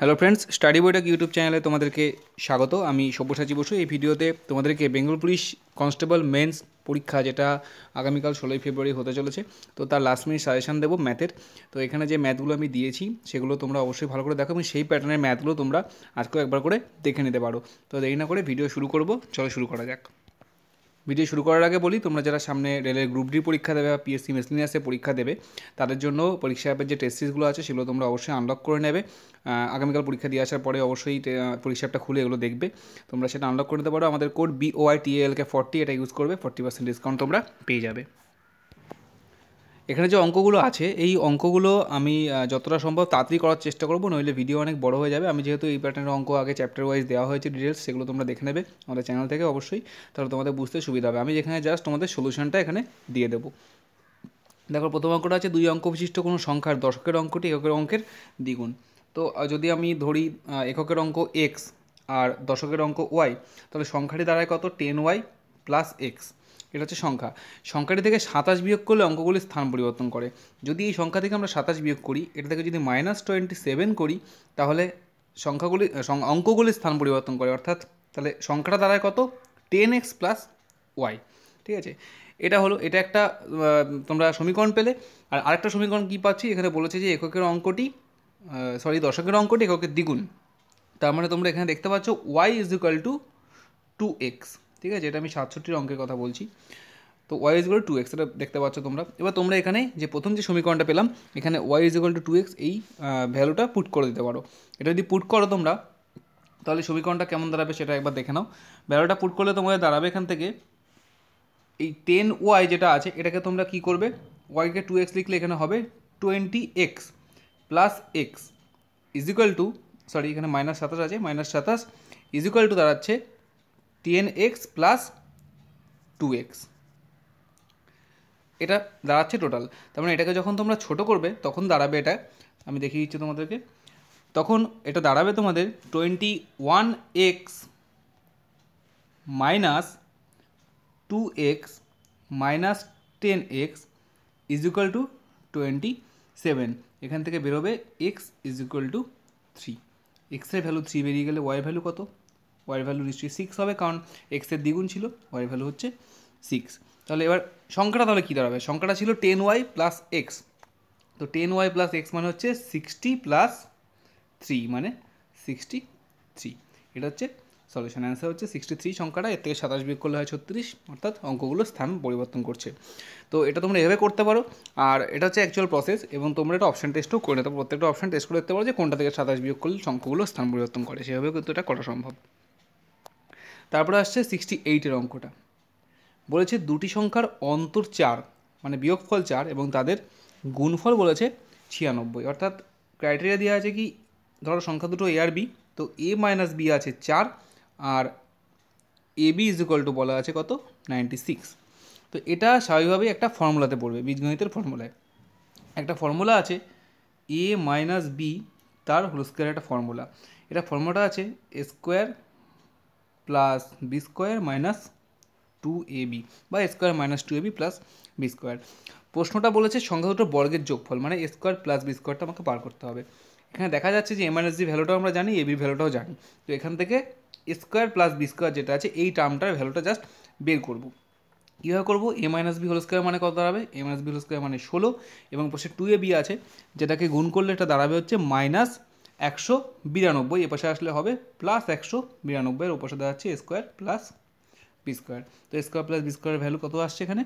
hello friends study বইটাক YouTube চ্যানেলে তোমাদেরকে স্বাগত আমি সব্যসাচী বসু এই ভিডিওতে তোমাদেরকে বেঙ্গল পুলিশ কনস্টেবল মেন্স পরীক্ষা যেটা আগামীকাল ষোলোই ফেব্রুয়ারি হতে চলেছে তো তার লাস্ট মিনিট সাজেশান দেবো ম্যাথের তো এখানে যে ম্যাথগুলো আমি দিয়েছি সেগুলো তোমরা অবশ্যই ভালো করে দেখো এবং সেই প্যাটার্নের ম্যাথগুলো তোমরা আজকেও একবার করে দেখে নিতে পারো তো দেরি না করে ভিডিও শুরু করবো চলো শুরু করা যাক ভিডিও শুরু করার আগে বলি তোমরা যারা সামনে রেলের গ্রুপ ডি পরীক্ষা দেবে বা পিএসসি মেসলিনিয়াসে পরীক্ষা দেবে তাদের জন্য পরীক্ষা অ্যাপের যে টেস্ট সিরিজগুলো আছে সেগুলো তোমরা অবশ্যই আনলক করে নেবে আগামীকাল পরীক্ষা দিয়ে আসার পরে অবশ্যই পরীক্ষা অ্যাপটা খুলে এগুলো দেখবে তোমরা সেটা আনলক করে নিতে পারো আমাদের কোড বিওআইটিএলকে ফর্টি এটা ইউজ করবে ফর্টি পার্সেন্ট ডিসকাউন্ট তোমরা পেয়ে যাবে এখানে যে অঙ্কগুলো আছে এই অঙ্কগুলো আমি যতটা সম্ভব তাড়াতাড়ি করার চেষ্টা করবো নইলে ভিডিও অনেক বড় হয়ে যাবে আমি যেহেতু এই প্যাটার্নের অঙ্ক আগে চ্যাপ্টার ওয়াইজ দেওয়া হয়েছে ডিটেলস সেগুলো তোমরা দেখে নেবে আমাদের চ্যানেল থেকে অবশ্যই তাহলে তোমাদের বুঝতে সুবিধা হবে আমি যেখানে জাস্ট তোমাদের সলিউশনটা এখানে দিয়ে দেবো দেখো প্রথম অঙ্কটা আছে দুই অঙ্ক বিশিষ্ট কোনো সংখ্যার দশকের অঙ্কটি এককের অঙ্কের দ্বিগুণ তো যদি আমি ধরি এককের অঙ্ক এক্স আর দশকের অঙ্ক ওয়াই তাহলে সংখ্যাটি দাঁড়ায় কত টেন ওয়াই প্লাস এক্স এটা হচ্ছে সংখ্যা সংখ্যাটি থেকে সাতাশ বিয়োগ করলে অঙ্কগুলি স্থান পরিবর্তন করে যদি এই সংখ্যা থেকে আমরা সাতাশ বিয়োগ করি এটা থেকে যদি মাইনাস টোয়েন্টি সেভেন করি তাহলে সংখ্যাগুলি অঙ্কগুলি স্থান পরিবর্তন করে অর্থাৎ তাহলে সংখ্যাটা দাঁড়ায় কত টেন এক্স প্লাস ওয়াই ঠিক আছে এটা হলো এটা একটা তোমরা সমীকরণ পেলে আর আরেকটা সমীকরণ কী পাচ্ছি এখানে বলেছে যে এককের অঙ্কটি সরি দশকের অঙ্কটি এককের দ্বিগুণ তার মানে তোমরা এখানে দেখতে পাচ্ছ Y is equal to two X ঠিক আছে এটা আমি সাতষট্টির অঙ্কের কথা বলছি তো ওয়াই ইজ টু এক্স এটা দেখতে পাচ্ছ তোমরা এবার তোমরা এখানে যে প্রথম যে সমীকরণটা পেলাম এখানে Y is two two X এই ভ্যালুটা পুট করে দিতে পারো এটা যদি পুট করো তোমরা তাহলে সমীকরণটা কেমন দাঁড়াবে সেটা একবার দেখে নাও ভ্যালুটা পুট করলে তোমাদের দাঁড়াবে এখান থেকে এই টেন ওয়াই যেটা আছে এটাকে তোমরা কি করবে ওয়াইকে টু এক্স লিখলে এখানে হবে twenty X plus X is equal to sorry এখানে মাইনাস সাতাশ আছে মাইনাস সাতাশ ইজ ইকুয়াল টু দাঁড়াচ্ছে ten X plus two X এটা দাঁড়াচ্ছে টোটাল তার মানে এটাকে যখন তোমরা ছোট করবে তখন দাঁড়াবে এটা আমি দেখিয়ে দিচ্ছি তোমাদেরকে তখন এটা দাঁড়াবে তোমাদের twenty one X minus two X minus ten X is equal to twenty seven এখান থেকে বেরোবে X is equal to three এক্সের ভ্যালু থ্রি বেরিয়ে গেলে ওয়াই ভ্যালু কত ওয়াই ভ্যালু নিশ্চয়ই সিক্স হবে কারণ এক্সের দ্বিগুণ ছিল ওয়াই ভ্যালু হচ্ছে সিক্স তাহলে এবার সংখ্যাটা তাহলে কী দাঁড়াবে সংখ্যাটা ছিল টেন ওয়াই প্লাস এক্স তো টেন ওয়াই প্লাস এক্স মানে হচ্ছে সিক্সটি প্লাস থ্রি মানে সিক্সটি থ্রি এটা হচ্ছে সলিউশন অ্যান্সার হচ্ছে সিক্সটি থ্রি সংখ্যাটা এর থেকে সাতাশ বিয়োগ করলে হয় ছত্রিশ অর্থাৎ অঙ্কগুলো স্থান পরিবর্তন করছে তো এটা তোমরা এভাবে করতে পারো আর এটা হচ্ছে অ্যাকচুয়াল প্রসেস এবং তোমরা এটা অপশন টেস্টও করে নিতে প্রত্যেকটা অপশন টেস্ট করে দেখতে পারো যে কোনটা থেকে সাতাশ বিয়োগ করলে অঙ্কগুলো স্থান পরিবর্তন করে সেভাবেও কিন্তু এটা করা সম্ভব তারপরে আসছে সিক্সটি এইটের অঙ্কটা বলেছে দুটি সংখ্যার অন্তর চার মানে বিয়োগফল চার এবং তাদের গুণফল বলেছে ছিয়ানব্বই অর্থাৎ ক্রাইটেরিয়া দেওয়া আছে কি ধরো সংখ্যা দুটো এ আর বি তো এ মাইনাস বি আছে চার আর A B is equal to বলা আছে কত নাইনটি সিক্স তো এটা স্বাভাবিকভাবেই একটা ফর্মুলাতে পড়বে বীজগণিতের ফর্মুলায় একটা ফর্মুলা আছে এ মাইনাস বি তার হোল স্কোয়ার একটা ফর্মুলা এটা ফর্মুলাটা আছে square plus B square minus two A B বা square minus two A B plus B square প্রশ্নটা বলেছে সংখ্যা দুটো বর্গের যোগফল মানে স্কোয়ার প্লাস বি স্কোয়ারটা আমাকে বার করতে হবে এখানে দেখা যাচ্ছে যে এমআরএসজি ভ্যালুটাও আমরা জানি এ বি ভ্যালুটাও জানি তো এখান থেকে স্কোয়ার প্লাস বি স্কোয়ার যেটা আছে এই টার্মটার ভ্যালুটা জাস্ট বের করবো কীভাবে করবো A minus B whole square মানে কত দাঁড়াবে A minus B whole square মানে ষোলো এবং পাশে টু এ বি আছে যেটাকে গুণ করলে এটা দাঁড়াবে হচ্ছে মাইনাস একশো বিরানব্বই এপাশে আসলে হবে প্লাস একশো বিরানব্বইয়ের ওপাশে দাঁড়াচ্ছে স্কোয়ার প্লাস বি স্কোয়ার তো square plus B square value কত আসছে এখানে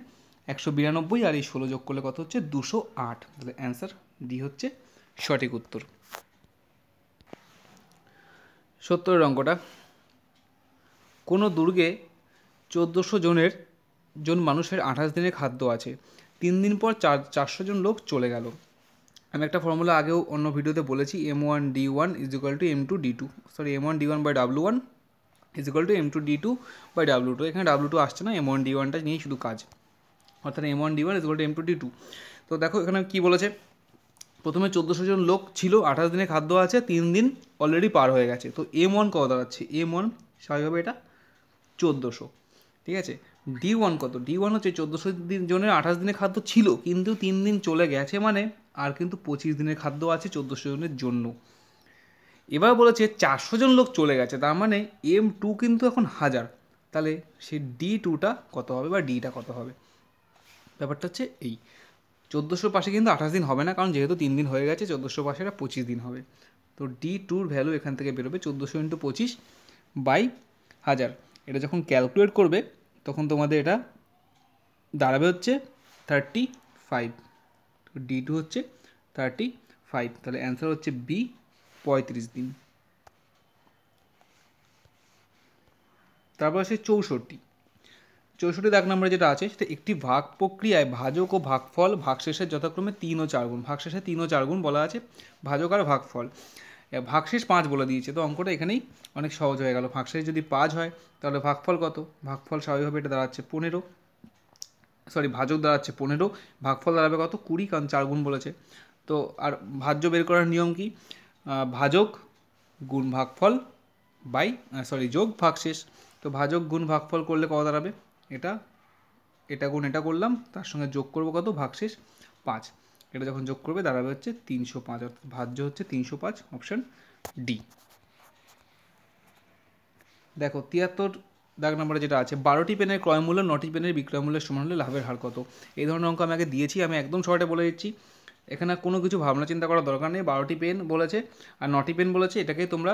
একশো বিরানব্বই আর এই ষোলো যোগ করলে কত হচ্ছে দুশো আট তাহলে অ্যান্সার ডি হচ্ছে সঠিক উত্তর সত্তরের অঙ্কটা কোনো দুর্গে চোদ্দোশো জনের জন মানুষের আঠাশ দিনের খাদ্য আছে তিন দিন পর চার চারশো জন লোক চলে গেল আমি একটা ফর্মুলা আগেও অন্য ভিডিওতে বলেছি M one D one is equal to M two D two sorry M one D one by W one is equal to M two D two by W two এখানে ডাব্লু টু আসছে না M one D ওয়ানটা নিয়েই শুধু কাজ অর্থাৎ M one D one is equal to M two D two তো দেখো এখানে কী বলেছে প্রথমে চোদ্দোশো জন লোক ছিল আঠাশ দিনে খাদ্য আছে তিন দিন অলরেডি পার হয়ে গেছে তো এম ওয়ান কত দাঁড়াচ্ছে এম ওয়ান স্বাভাবিকভাবে এটা চোদ্দোশো ঠিক আছে ডি ওয়ান কত ডি ওয়ান হচ্ছে চোদ্দোশো দিন জনের আঠাশ দিনে খাদ্য ছিল কিন্তু তিন দিন চলে গেছে মানে আর কিন্তু পঁচিশ দিনের খাদ্য আছে চোদ্দোশো জনের জন্য এবার বলেছে চারশো জন লোক চলে গেছে তার মানে এম টু কিন্তু এখন হাজার তাহলে সে ডি টুটা কত হবে বা ডিটা কত হবে ব্যাপারটা হচ্ছে এই চোদ্দোশোর পাশে কিন্তু আঠাশ দিন হবে না কারণ যেহেতু তিন দিন হয়ে গেছে চোদ্দোশো পাশে এটা পঁচিশ দিন হবে তো ডি টুর ভ্যালু এখান থেকে বেরোবে চোদ্দোশো ইন্টু পঁচিশ বাই হাজার এটা যখন ক্যালকুলেট করবে তখন তোমাদের এটা দাঁড়াবে হচ্ছে থার্টি ফাইভ ডি টু হচ্ছে থার্টি ফাইভ তাহলে অ্যান্সার হচ্ছে বি পঁয়ত্রিশ দিন তারপর আছে চৌষট্টি চৌষট্টি দাগ নম্বরে যেটা আছে সেটা একটি ভাগ প্রক্রিয়ায় ভাজক ও ভাগফল ভাগশেষের যথাক্রমে তিন ও চার গুণ ভাগশেষে তিন ও চার গুণ বলা আছে ভাজক আর ভাগফল ভাগশেষ পাঁচ বলে দিয়েছে তো অঙ্কটা এখানেই অনেক সহজ হয়ে গেল ভাগশেষ যদি পাঁচ হয় তাহলে ভাগফল কত ভাগফল স্বাভাবিকভাবে এটা দাঁড়াচ্ছে পনেরো সরি ভাজক দাঁড়াচ্ছে পনেরো ভাগফল দাঁড়াবে কত কুড়ি কারণ চার গুণ বলেছে তো আর ভাজ্য বের করার নিয়ম কি ভাজক গুণ ভাগফল বাই সরি যোগ ভাগশেষ তো ভাজক গুণ ভাগফল করলে কত দাঁড়াবে এটা এটা গুণ এটা করলাম তার সঙ্গে যোগ করবো কত ভাগশেষ পাঁচ এটা যখন যোগ করবে দাঁড়াবে হচ্ছে তিনশো পাঁচ অর্থাৎ ভাজ্য হচ্ছে তিনশো পাঁচ অপশান ডি দেখো তিয়াত্তর দাগ নাম্বারে যেটা আছে বারোটি পেনের ক্রয়মূল্য নটি পেনের বিক্রয়মূল্যের সমান হলে লাভের হার কত এই ধরনের অঙ্ক আমি আগে দিয়েছি আমি একদম শর্টে বলে দিচ্ছি এখানে কোনো কিছু ভাবনা চিন্তা করার দরকার নেই বারোটি পেন বলেছে আর নটি পেন বলেছে এটাকে তোমরা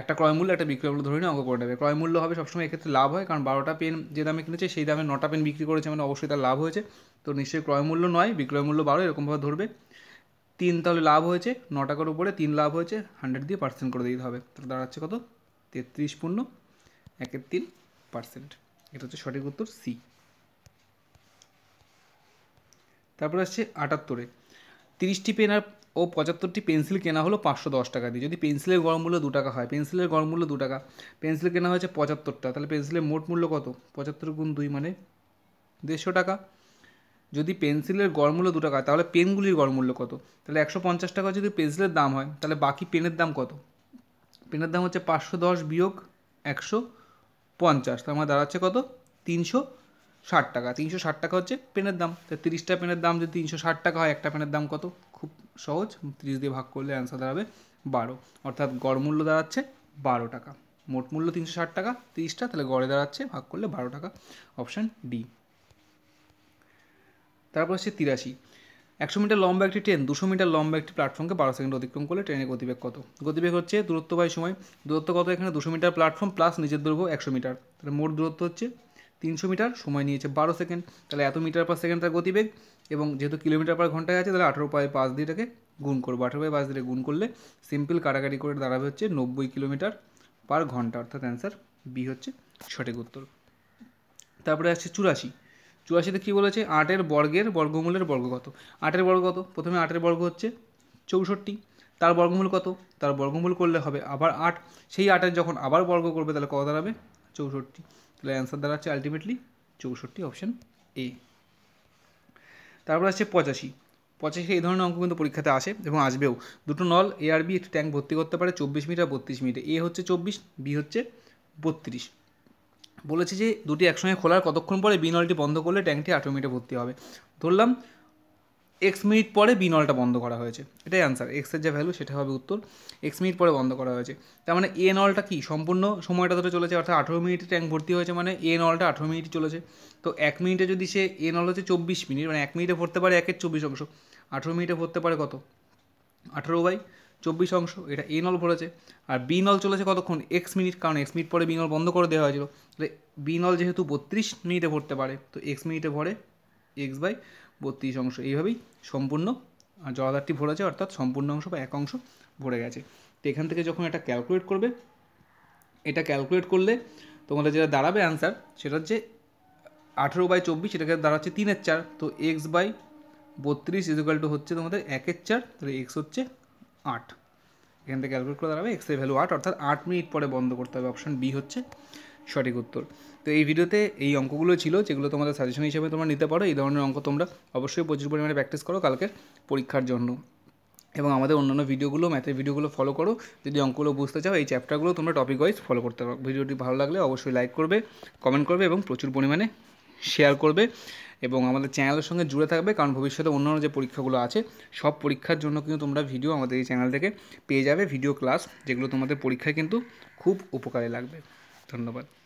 একটা ক্রয়মূল্য একটা বিক্রয়মূল্য ধরে নিয়ে অঙ্ক করে নেবে ক্রয়মূল্য হবে সবসময় এক্ষেত্রে লাভ হয় কারণ বারোটা পেন যে দামে কিনেছে সেই দামে নটা পেন বিক্রি করেছে মানে অবশ্যই তার লাভ হয়েছে তো নিশ্চয়ই ক্রয়মূল্য নয় বিক্রয়মূল্য বারো এরকমভাবে ধরবে তিন তাহলে লাভ হয়েছে ন টাকার উপরে তিন লাভ হয়েছে হান্ড্রেড দিয়ে পার্সেন্ট করে দিতে হবে তাহলে দাঁড়াচ্ছে কত তেত্রিশ পূর্ণ একের তিন পার্সেন্ট এটা হচ্ছে সঠিক উত্তর সি তারপর আসছে আটাত্তরে তিরিশটি পেন আর ও পঁচাত্তরটি পেন্সিল কেনা হলো পাঁচশো দশ টাকা দিয়ে যদি পেন্সিলের গড় মূল্য দু টাকা হয় পেন্সিলের গড় মূল্য দু টাকা পেন্সিল কেনা হয়েছে পঁচাত্তরটা তাহলে পেন্সিলের মোট মূল্য কত পঁচাত্তর গুণ দুই মানে দেড়শো টাকা যদি পেন্সিলের গড় মূল্য দু টাকা তাহলে পেনগুলির গড় মূল্য কত তাহলে একশো পঞ্চাশ টাকা যদি পেন্সিলের দাম হয় তাহলে বাকি পেনের দাম কত পেনের দাম হচ্ছে পাঁচশো দশ বিয়োগ একশো পঞ্চাশ তার মানে দাঁড়াচ্ছে কত তিনশো ষাট টাকা তিনশো ষাট টাকা হচ্ছে পেনের দাম তাই তিরিশটা পেনের দাম যদি তিনশো ষাট টাকা হয় একটা পেনের দাম কত খুব সহজ তিরিশ দিয়ে ভাগ করলে অ্যান্সার দাঁড়াবে বারো অর্থাৎ গড় মূল্য দাঁড়াচ্ছে বারো টাকা মোট মূল্য তিনশো ষাট টাকা তিরিশটা তাহলে গড়ে দাঁড়াচ্ছে ভাগ করলে বারো টাকা অপশান ডি তারপর হচ্ছে তিরাশি একশো মিটার লম্বা একটি ট্রেন দুশো মিটার লম্বা একটি প্ল্যাটফর্মকে বারো সেকেন্ড অতিক্রম করলে ট্রেনের গতিবেগ কত গতিবেগ হচ্ছে দূরত্ব বাই সময় দূরত্ব কত এখানে দুশো মিটার প্ল্যাটফর্ম প্লাস নিজের দৈর্ঘ্য একশো মিটার তাহলে মোট দূরত্ব হচ্ছে তিনশো মিটার সময় নিয়েছে বারো সেকেন্ড তাহলে এত মিটার পার সেকেন্ড তার গতিবেগ এবং যেহেতু কিলোমিটার পার ঘন্টায় আছে তাহলে আঠেরো পায়ে পাঁচ দিয়ে এটাকে গুণ করবো আঠেরো পায়ে পাঁচ দিয়ে গুণ করলে সিম্পল কাটাকাটি করে দাঁড়াবে হচ্ছে নব্বই কিলোমিটার পার ঘন্টা অর্থাৎ অ্যান্সার বি হচ্ছে সঠিক উত্তর তারপরে আসছে চুরাশি চুয়াশিতে কী বলেছে আটের বর্গের বর্গমূলের বর্গ কত আটের বর্গ কত প্রথমে আটের বর্গ হচ্ছে চৌষট্টি তার বর্গমূল কত তার বর্গমূল করলে হবে আবার আট সেই আটের যখন আবার বর্গ করবে তাহলে কত দাঁড়াবে চৌষট্টি তাহলে অ্যান্সার দাঁড়াচ্ছে আলটিমেটলি চৌষট্টি অপশান এ তারপর আছে পঁচাশি পঁচাশি এই ধরনের অঙ্ক কিন্তু পরীক্ষাতে আসে এবং আসবেও দুটো নল এ আর বি একটি ট্যাঙ্ক ভর্তি করতে পারে চব্বিশ মিনিট আর বত্রিশ মিনিটে এ হচ্ছে চব্বিশ বি হচ্ছে বত্রিশ বলেছে যে দুটি একসঙ্গে খোলার কতক্ষণ পরে বিনলটি বন্ধ করলে ট্যাঙ্কটি আঠেরো মিনিটে ভর্তি হবে ধরলাম এক্স মিনিট পরে বিনলটা বন্ধ করা হয়েছে এটাই অ্যান্সার এক্সের যে ভ্যালু সেটা হবে উত্তর এক্স মিনিট পরে বন্ধ করা হয়েছে তার মানে এ নলটা কি সম্পূর্ণ সময়টা ধরে চলেছে অর্থাৎ আঠেরো মিনিটে ট্যাঙ্ক ভর্তি হয়েছে মানে এ নলটা আঠেরো মিনিটই চলেছে তো এক মিনিটে যদি সে এ নল হচ্ছে চব্বিশ মিনিট মানে এক মিনিটে ভরতে পারে একের চব্বিশ অংশ আঠেরো মিনিটে ভরতে পারে কত আঠেরো বাই চব্বিশ অংশ এটা এ নল ভরেছে আর বি নল চলেছে কতক্ষণ এক্স মিনিট কারণ এক্স মিনিট পরে বি নল বন্ধ করে দেওয়া হয়েছিল তাহলে বি নল যেহেতু বত্রিশ মিনিটে ভরতে পারে তো এক্স মিনিটে ভরে এক্স বাই বত্রিশ অংশ এইভাবেই সম্পূর্ণ আর জলাধারটি ভরেছে অর্থাৎ সম্পূর্ণ অংশ বা এক অংশ ভরে গেছে তো এখান থেকে যখন এটা ক্যালকুলেট করবে এটা ক্যালকুলেট করলে তোমাদের যেটা দাঁড়াবে অ্যান্সার সেটা হচ্ছে আঠেরো বাই চব্বিশ এটাকে দাঁড়াচ্ছে তিনের চার তো এক্স বাই বত্রিশ ইজুকাল টু হচ্ছে তোমাদের একের চার তাহলে এক্স হচ্ছে আট এখান থেকে ক্যালকুলেট করে দাঁড়াবে এক্সের ভ্যালু আট অর্থাৎ আট মিনিট পরে বন্ধ করতে হবে অপশন বি হচ্ছে সঠিক উত্তর তো এই ভিডিওতে এই অঙ্কগুলো ছিল যেগুলো তোমাদের সাজেশন হিসেবে তোমরা নিতে পারো এই ধরনের অঙ্ক তোমরা অবশ্যই প্রচুর পরিমাণে প্র্যাকটিস করো কালকের পরীক্ষার জন্য এবং আমাদের অন্যান্য ভিডিওগুলো ম্যাথের ভিডিওগুলো ফলো করো যদি অঙ্কগুলো বুঝতে চাও এই চ্যাপ্টারগুলো তোমরা টপিক ওয়াইজ ফলো করতে পারো ভিডিওটি ভালো লাগলে অবশ্যই লাইক করবে কমেন্ট করবে এবং প্রচুর পরিমাণে শেয়ার করবে এবং আমাদের চ্যানেলের সঙ্গে জুড়ে থাকবে কারণ ভবিষ্যতে অন্যান্য যে পরীক্ষাগুলো আছে সব পরীক্ষার জন্য কিন্তু তোমরা ভিডিও আমাদের এই চ্যানেল থেকে পেয়ে যাবে ভিডিও ক্লাস যেগুলো তোমাদের পরীক্ষায় কিন্তু খুব উপকারে লাগবে ধন্যবাদ